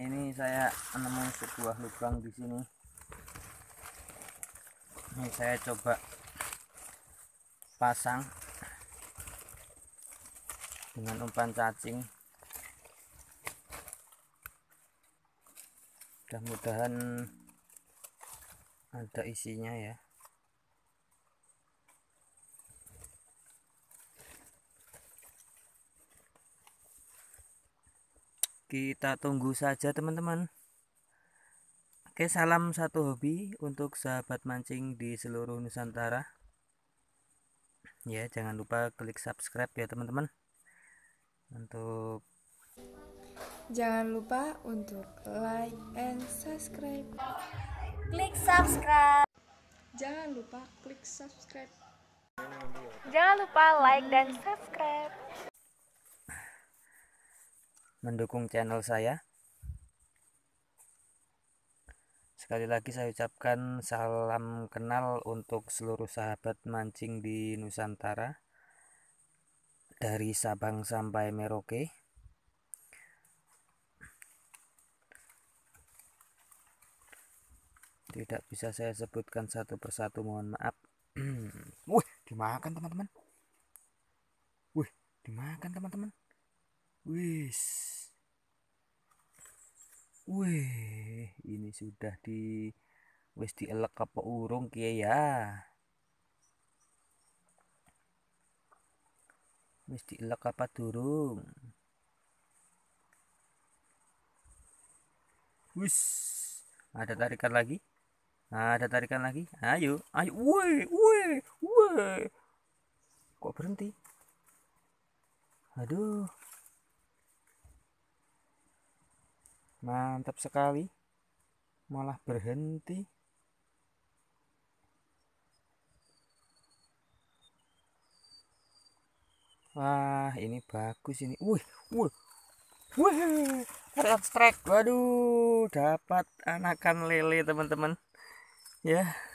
ini saya menemukan sebuah lubang di sini ini saya coba pasang dengan umpan cacing mudah-mudahan ada isinya ya kita tunggu saja teman-teman oke salam satu hobi untuk sahabat mancing di seluruh nusantara ya jangan lupa klik subscribe ya teman-teman untuk jangan lupa untuk like and subscribe klik subscribe jangan lupa klik subscribe jangan lupa like dan subscribe mendukung channel saya. Sekali lagi saya ucapkan salam kenal untuk seluruh sahabat mancing di Nusantara dari Sabang sampai Merauke. Tidak bisa saya sebutkan satu persatu, mohon maaf. Wih, dimakan teman-teman. Wih, dimakan teman-teman. Wis. Wih, ini sudah di wis dielek apa urung kia ya. Wis dielek apa durung? Wis, ada tarikan lagi? Ada tarikan lagi? Ayo, ayo. Woi, woi, woi. Kok berhenti? Aduh. Mantap sekali. Malah berhenti. Wah, ini bagus ini. Wih, wih. Wih, keren strike. Waduh, dapat anakan lele, teman-teman. Ya. Yeah.